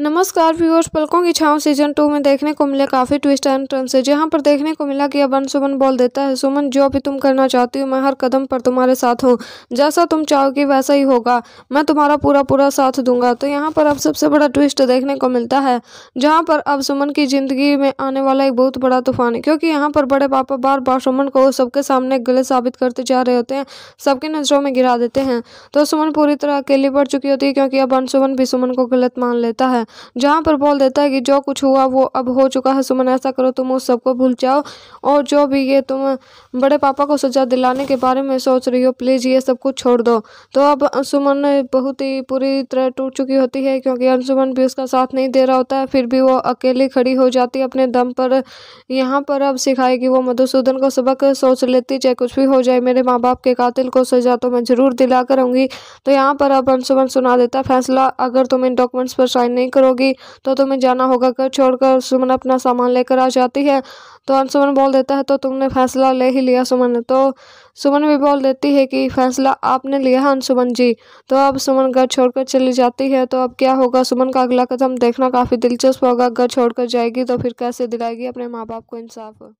नमस्कार व्यूअर्स पलकों की छांव सीजन टू में देखने को मिले काफ़ी ट्विस्ट एंड टर्म्स है जहां पर देखने को मिला कि अबन सुमन बोल देता है सुमन जो भी तुम करना चाहती हो मैं हर कदम पर तुम्हारे साथ हूँ जैसा तुम चाहोगे वैसा ही होगा मैं तुम्हारा पूरा पूरा साथ दूंगा तो यहां पर अब सबसे बड़ा ट्विस्ट देखने को मिलता है जहाँ पर अब सुमन की ज़िंदगी में आने वाला एक बहुत बड़ा तूफान है क्योंकि यहाँ पर बड़े पापा बार बार सुमन को सबके सामने गलत साबित करते जा रहे होते हैं सबकी नज़रों में गिरा देते हैं तो सुमन पूरी तरह अकेली पड़ चुकी होती है क्योंकि अब सुमन भी सुमन को गलत मान लेता है जहाँ पर बोल देता है कि जो कुछ हुआ वो अब हो चुका है सुमन ऐसा करो तुम उस सबको भूल जाओ और जो भी ये तुम बड़े पापा को सजा दिलाने के बारे में सोच रही हो प्लीज़ ये सब कुछ छोड़ दो तो अब सुमन बहुत ही पूरी तरह टूट चुकी होती है क्योंकि अंशुमन भी उसका साथ नहीं दे रहा होता है फिर भी वो अकेली खड़ी हो जाती है अपने दम पर यहाँ पर अब सिखाएगी वो मधुसूदन को सबक सोच लेती चाहे कुछ भी हो जाए मेरे माँ बाप के कातिल को सजा तो मैं ज़रूर दिला करूँगी तो यहाँ पर अब अंशुमन सुना देता फैसला अगर तुम इन डॉक्यूमेंट्स पर साइन नहीं करोगी तो तुम्हें जाना होगा घर छोड़कर सुमन अपना सामान लेकर आ जाती है तो अनसुमन बोल देता है तो तुमने फैसला ले ही लिया सुमन तो सुमन भी बोल देती है कि फैसला आपने लिया है अनसुमन जी तो अब सुमन घर छोड़कर चली जाती है तो अब क्या होगा सुमन का अगला कदम देखना काफ़ी दिलचस्प होगा घर छोड़कर जाएगी तो फिर कैसे दिलाएगी अपने माँ बाप को इंसाफ